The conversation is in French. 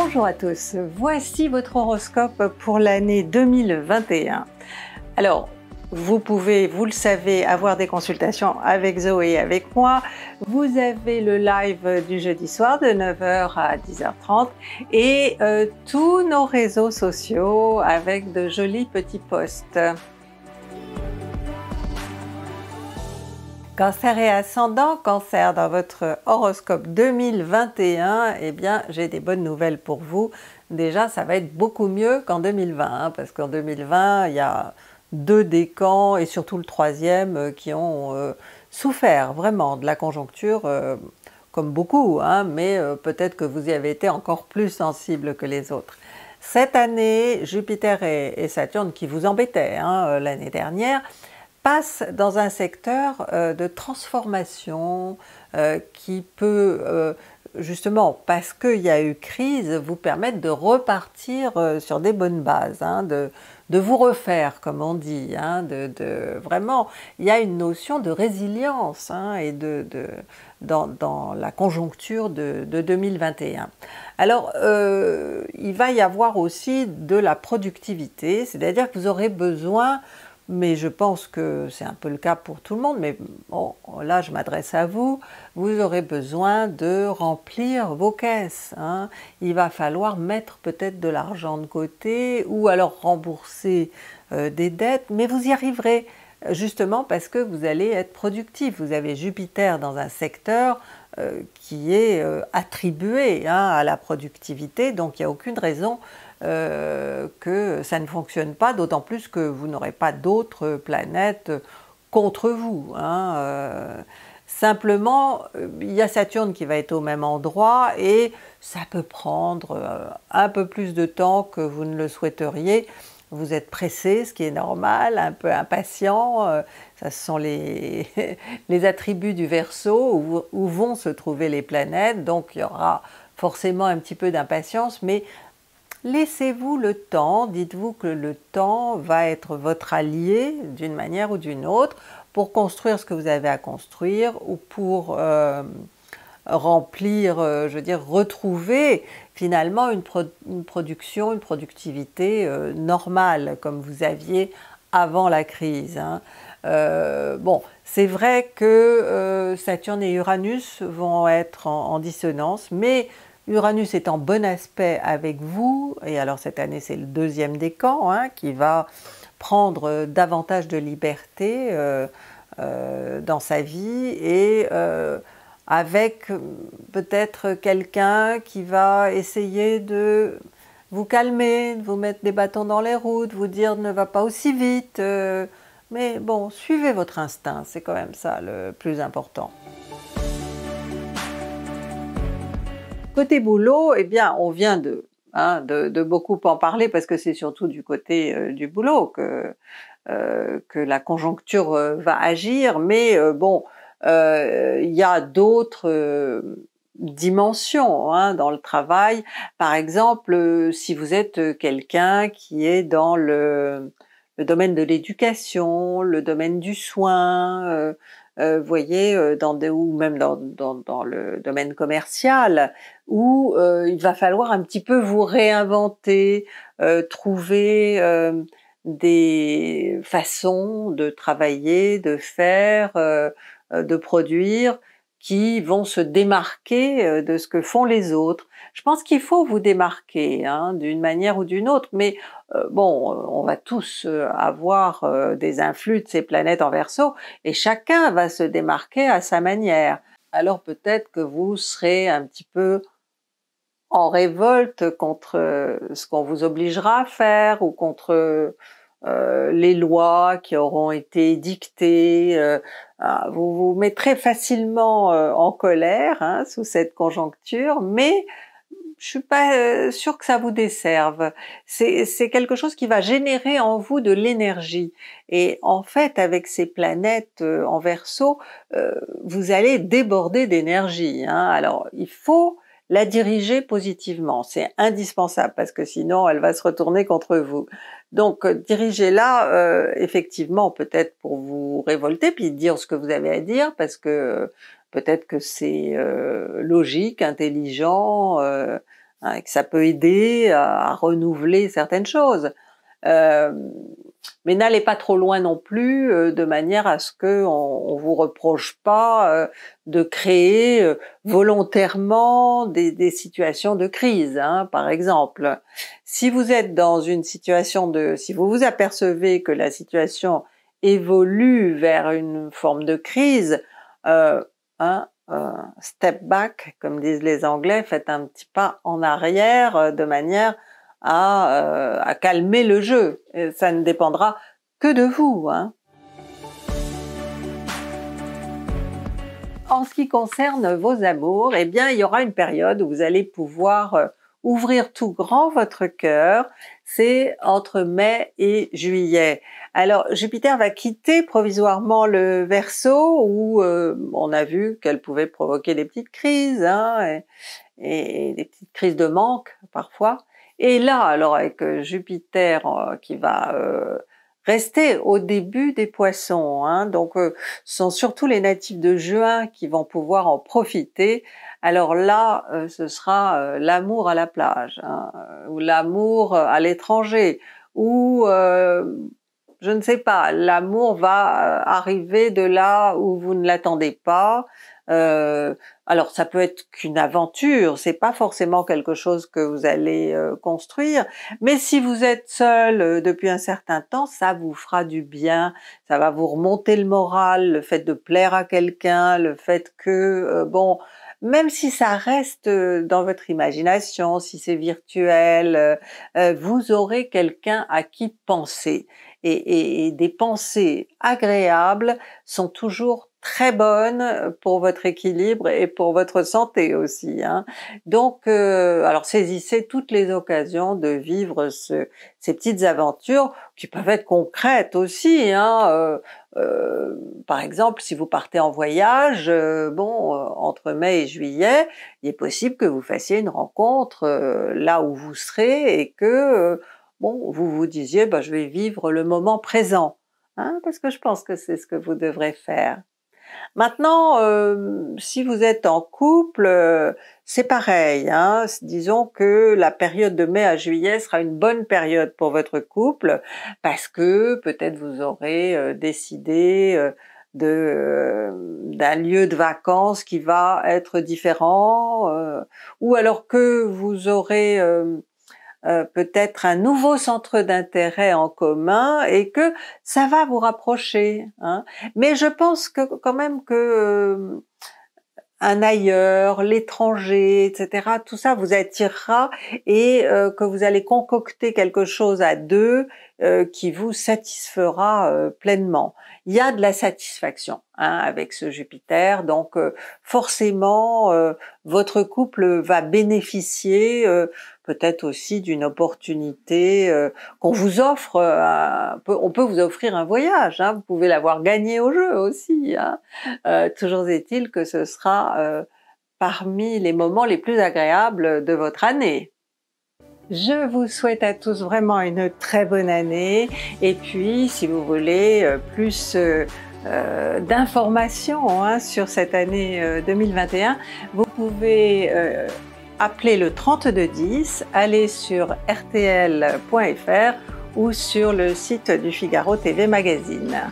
Bonjour à tous, voici votre horoscope pour l'année 2021. Alors, vous pouvez, vous le savez, avoir des consultations avec Zoé et avec moi. Vous avez le live du jeudi soir de 9h à 10h30 et euh, tous nos réseaux sociaux avec de jolis petits posts. Cancer et ascendant, cancer dans votre horoscope 2021, eh bien j'ai des bonnes nouvelles pour vous. Déjà ça va être beaucoup mieux qu'en 2020, hein, parce qu'en 2020 il y a deux décans et surtout le troisième euh, qui ont euh, souffert vraiment de la conjoncture, euh, comme beaucoup, hein, mais peut-être que vous y avez été encore plus sensible que les autres. Cette année, Jupiter et, Saturne qui vous embêtaient hein, l'année dernière, dans un secteur euh, de transformation euh, qui peut euh, justement parce qu'il y a eu crise, vous permettre de repartir sur des bonnes bases, hein, de, vous refaire, comme on dit. Hein, de, vraiment, il y a une notion de résilience hein, et de, dans, la conjoncture de, 2021. Alors, il va y avoir aussi de la productivité, c'est-à-dire que vous aurez besoin mais je pense que c'est un peu le cas pour tout le monde, mais bon, là je m'adresse à vous, vous aurez besoin de remplir vos caisses. Hein. Il va falloir mettre peut-être de l'argent de côté ou alors rembourser euh, des dettes, mais vous y arriverez justement parce que vous allez être productif. Vous avez Jupiter dans un secteur euh, qui est euh, attribué hein, à la productivité, donc il n'y a aucune raison euh, que ça ne fonctionne pas, d'autant plus que vous n'aurez pas d'autres planètes contre vous. Hein, euh. simplement, il y a Saturne qui va être au même endroit et ça peut prendre euh, un peu plus de temps que vous ne le souhaiteriez vous êtes pressé, ce qui est normal, un peu impatient, ça ce sont les, attributs du verso où, où, vont se trouver les planètes, donc il y aura forcément un petit peu d'impatience, mais Laissez-vous le temps, dites-vous que le temps va être votre allié d'une manière ou d'une autre pour construire ce que vous avez à construire ou pour euh, remplir, euh, je veux dire, retrouver finalement une, production, une productivité euh, normale comme vous aviez avant la crise. Hein. bon, c'est vrai que Saturne et Uranus vont être en, dissonance, mais Uranus est en bon aspect avec vous, et alors cette année c'est le deuxième décan camps hein, qui va prendre davantage de liberté euh, euh, dans sa vie et euh, avec peut-être quelqu'un qui va essayer de vous calmer, de vous mettre des bâtons dans les routes, vous dire ne va pas aussi vite. mais bon, suivez votre instinct, c'est quand même ça le plus important côté boulot, eh bien, on vient hein, de, beaucoup en parler parce que c'est surtout du côté euh, du boulot que, euh, la conjoncture euh, va agir. Mais bon, il y a d'autres dimensions hein, dans le travail. Par exemple, si vous êtes quelqu'un qui est dans le domaine de l'éducation, le domaine du soin, euh, voyez, euh, dans des, ou même dans, dans, le domaine commercial, où euh, il va falloir un petit peu vous réinventer, trouver des façons de travailler, de faire, de produire qui vont se démarquer euh, de ce que font les autres. Je pense qu'il faut vous démarquer hein, d'une manière ou d'une autre, mais euh, bon, euh, on va tous avoir des influx de ces planètes en verso, et chacun va se démarquer à sa manière. Alors peut-être que vous serez un petit peu en révolte contre ce qu'on vous obligera à faire ou contre euh, les lois qui auront été dictées. Euh, ah, vous vous mettrez facilement euh, en colère hein, sous cette conjoncture, mais je ne suis pas sûr que ça vous desserve. C'est quelque chose qui va générer en vous de l'énergie. Et en fait, avec ces planètes en verso, vous allez déborder d'énergie. Hein. Alors, il faut la diriger positivement. C'est indispensable parce que sinon elle va se retourner contre vous. Donc euh, dirigez-la euh, effectivement peut-être pour vous révolter puis dire ce que vous avez à dire parce que euh, peut-être que c'est logique, intelligent, hein, que ça peut aider à renouveler certaines choses mais n'allez pas trop loin non plus, euh, de manière à ce que on, vous reproche pas euh, de créer euh, volontairement des, situations de crise, hein, par exemple. Si vous êtes dans une situation de, si vous vous apercevez que la situation évolue vers une forme de crise, hein, step back, comme disent les Anglais, faites un petit pas en arrière de manière à, euh, à calmer le jeu. ça ne dépendra que de vous. Hein. En ce qui concerne vos amours, eh bien, il y aura une période où vous allez pouvoir euh, ouvrir tout grand votre cœur, c'est entre mai et juillet. Alors Jupiter va quitter provisoirement le Verseau où euh, on a vu qu'elle pouvait provoquer des petites crises hein, et, des petites crises de manque parfois. Et là, alors avec euh, Jupiter euh, qui va euh, rester au début des poissons, hein, donc ce sont surtout les natifs de juin qui vont pouvoir en profiter. Alors là, ce sera l'amour à la plage, hein, ou l'amour à l'étranger, ou je ne sais pas, l'amour va euh, arriver de là où vous ne l'attendez pas. Euh, alors ça peut être qu'une aventure, c'est pas forcément quelque chose que vous allez euh, construire, mais si vous êtes seul depuis un certain temps, ça vous fera du bien, ça va vous remonter le moral, le fait de plaire à quelqu'un, le fait que bon, même si ça reste dans votre imagination, si c'est virtuel, vous aurez quelqu'un à qui penser et, des pensées agréables sont toujours très bonnes euh, pour votre équilibre et pour votre santé aussi. Hein. Donc, euh, alors saisissez toutes les occasions de vivre ces petites aventures qui peuvent être concrètes aussi. Hein, euh, par exemple, si vous partez en voyage, bon, entre mai et juillet, il est possible que vous fassiez une rencontre là où vous serez et que bon, vous vous disiez, bah, je vais vivre le moment présent, hein, parce que je pense que c'est ce que vous devrez faire. Maintenant, euh, si vous êtes en couple, euh, c'est pareil. Hein. disons que la période de mai à juillet sera une bonne période pour votre couple parce que peut-être vous aurez euh, décidé d'un lieu de vacances qui va être différent, ou alors que vous aurez euh, peut-être un nouveau centre d'intérêt en commun et que ça va vous rapprocher. Hein. Mais je pense que quand même que euh, un ailleurs, l'étranger, etc. Tout ça vous attirera et euh, que vous allez concocter quelque chose à deux euh, qui vous satisfera euh, pleinement. Il y a de la satisfaction hein, avec ce Jupiter, donc euh, forcément votre couple va bénéficier peut-être aussi d'une opportunité qu'on vous offre. on peut vous offrir un voyage, hein, vous pouvez l'avoir gagné au jeu aussi. Hein. toujours est-il que ce sera parmi les moments les plus agréables de votre année. Je vous souhaite à tous vraiment une très bonne année et puis si vous voulez euh, plus euh, euh, d'informations hein, sur cette année 2021, vous pouvez appeler le 3210, aller sur rtl.fr ou sur le site du Figaro TV Magazine.